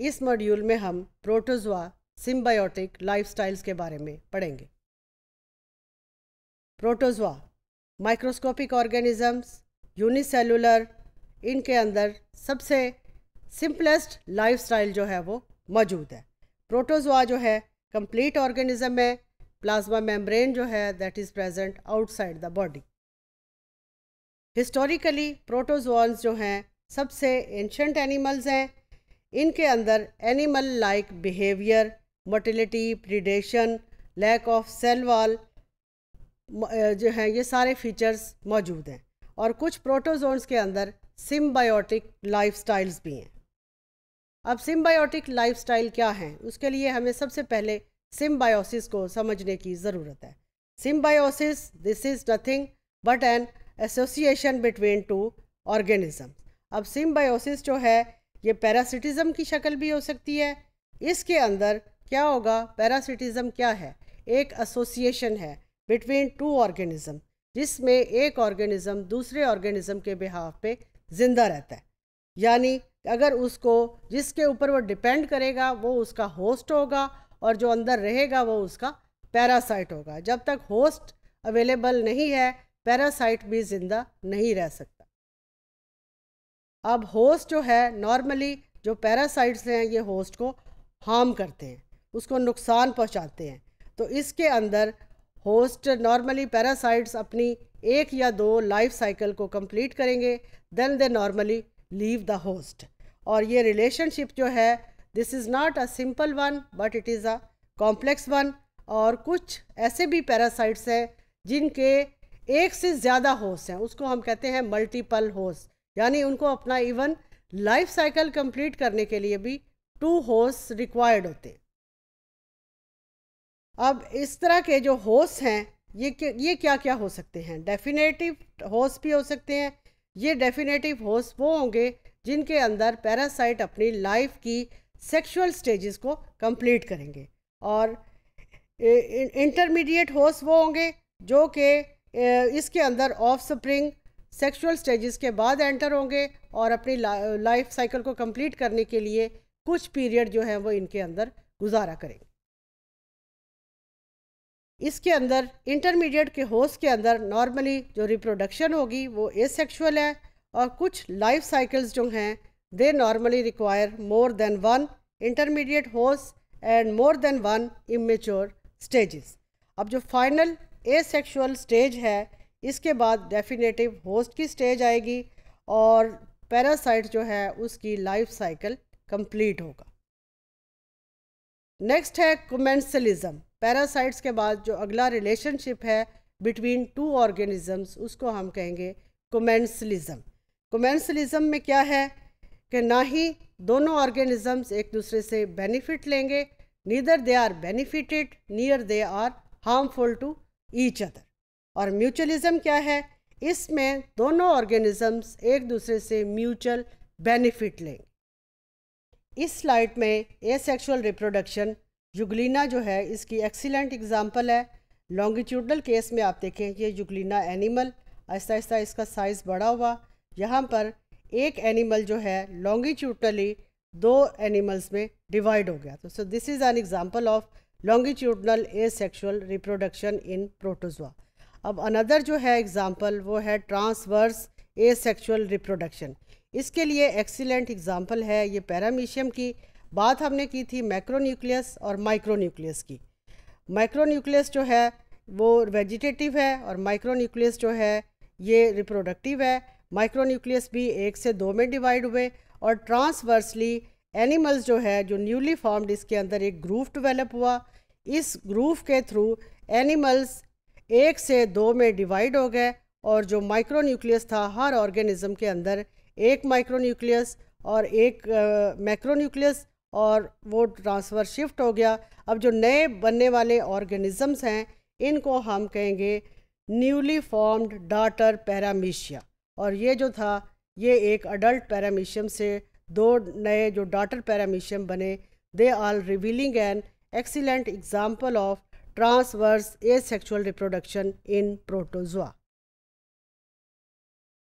इस मॉड्यूल में हम प्रोटोजोआ सिम्बायोटिक लाइफस्टाइल्स के बारे में पढ़ेंगे प्रोटोजोआ माइक्रोस्कोपिक ऑर्गेनिजम्स यूनिसेलुलर इनके अंदर सबसे सिंपलेस्ट लाइफस्टाइल जो है वो मौजूद है प्रोटोजोआ जो है कंप्लीट ऑर्गेनिज्म है प्लाज्मा मेम्ब्रेन जो है that is present outside the body historically protozoans जो हैं सबसे एंशंट एनिमल्स हैं इनके अंदर animal like behaviour motility predation lack of cell wall जो हैं ये सारे फीचर्स मौजूद हैं और कुछ प्रोटोजोन्स के अंदर सिम्बायोटिक लाइफस्टाइल्स भी हैं अब सिम्बायोटिक लाइफस्टाइल क्या हैं उसके लिए हमें सबसे पहले सिम्बायोसिस को समझने की ज़रूरत है symbiosis this is nothing but an association between two organism अब सिम्बायोसिस जो है ये पैरासिटिज़म की शक्ल भी हो सकती है इसके अंदर क्या होगा पैरासिटिज़म क्या है एक एसोसिएशन है बिटवीन टू ऑर्गेनिज़म जिसमें एक ऑर्गेनिज़म दूसरे ऑर्गेनिज़म के बिहाफ पे ज़िंदा रहता है यानी अगर उसको जिसके ऊपर वो डिपेंड करेगा वो उसका होस्ट होगा और जो अंदर रहेगा वो उसका पैरासाइट होगा जब तक होस्ट अवेलेबल नहीं है पैरासाइट भी ज़िंदा नहीं रह सकता अब होस्ट जो है नॉर्मली जो पैरासाइट्स हैं ये होस्ट को हार्म करते हैं उसको नुकसान पहुंचाते हैं तो इसके अंदर होस्ट नॉर्मली पैरासाइट्स अपनी एक या दो लाइफ साइकिल को कंप्लीट करेंगे then they normally leave the host और ये रिलेशनशिप जो है this is not a simple one but it is a complex one और कुछ ऐसे भी पैरासाइट्स हैं जिनके एक से ज़्यादा होस्ट हैं उसको हम कहते हैं मल्टीपल होस्ट यानी उनको अपना इवन लाइफ साइकिल कंप्लीट करने के लिए भी टू होस रिक्वायर्ड होते अब इस तरह के जो होस हैं ये ये क्या क्या हो सकते हैं डेफिनेटिव होस भी हो सकते हैं ये डेफिनेटिव होस वो होंगे जिनके अंदर पैरासाइट अपनी लाइफ की सेक्शुअल स्टेजेस को कंप्लीट करेंगे और इंटरमीडिएट होस वो होंगे जो कि इसके अंदर ऑफ स्प्रिंग सेक्सुअल स्टेजेस के बाद एंटर होंगे और अपनी लाइफ साइकिल को कंप्लीट करने के लिए कुछ पीरियड जो है वो इनके अंदर गुजारा करेंगे इसके अंदर इंटरमीडिएट के होस्ट के अंदर नॉर्मली जो रिप्रोडक्शन होगी वो एसेक्सुअल है और कुछ लाइफ साइकिल्स जो हैं they normally require more than one intermediate host and more than one immature stages अब जो फाइनल एसेक्सुअल स्टेज है इसके बाद डेफिनेटिव होस्ट की स्टेज आएगी और पैरासाइट जो है उसकी लाइफ साइकिल कंप्लीट होगा नेक्स्ट है कमेंसलिज्म पैरासाइट्स के बाद जो अगला रिलेशनशिप है बिटवीन टू ऑर्गेनिजम्स उसको हम कहेंगे कमेंसलिज्म कमेंसलिज्म में क्या है कि ना ही दोनों ऑर्गेनिजम्स एक दूसरे से बेनिफिट लेंगे neither they are benefited near they are harmful to each other और म्यूचुअलिज्म क्या है इसमें दोनों ऑर्गेनिजम्स एक दूसरे से म्यूचुअल बेनिफिट लेंगे इस स्लाइड में ए सेक्शुअल रिप्रोडक्शन जुगलिना जो है इसकी एक्सीलेंट एग्जांपल है लॉन्गिट्यूडनल केस में आप देखें ये जुगलिना एनिमल ऐसा आहिस्ता इसका साइज़ बढ़ा हुआ यहाँ पर एक एनिमल जो है लॉन्गिट्यूडनली दो एनिमल्स में डिवाइड हो गया तो so this is an example of longitudinal asexual reproduction in protozoa अब अनदर जो है एग्ज़ाम्पल वो है ट्रांसवर्स ए सेक्शुअल रिप्रोडक्शन इसके लिए एक्सीलेंट एग्ज़ाम्पल है ये पैरामीशियम की बात हमने की थी मैक्रोन्यूक्लियस और माइक्रोन्यूक्लियस की माइक्रोन्यूक्लियस जो है वो वेजिटेटिव है और माइक्रोन्यूक्लियस जो है ये रिप्रोडक्टिव है माइक्रोन्यूक्लियस भी एक से दो में डिवाइड हुए और ट्रांसवर्सली एनिमल्स जो है जो न्यूली फॉर्म्ड इसके अंदर एक ग्रूफ डिवेलप हुआ इस ग्रूफ के थ्रू एनिमल्स एक से दो में डिवाइड हो गए और जो माइक्रो न्यूक्लियस था हर ऑर्गेनिज्म के अंदर एक माइक्रो न्यूक्लियस और एक मैक्रो न्यूक्लियस और वो ट्रांसफ़र शिफ्ट हो गया अब जो नए बनने वाले ऑर्गेनिजम्स हैं इनको हम कहेंगे न्यूली फॉर्म्ड डाटर पैरामीशिया और ये जो था ये एक अडल्ट पैरामीशियम से दो नए जो डाटर पैरामीशियम बने they are revealing an excellent example of transverse asexual reproduction in protozoa.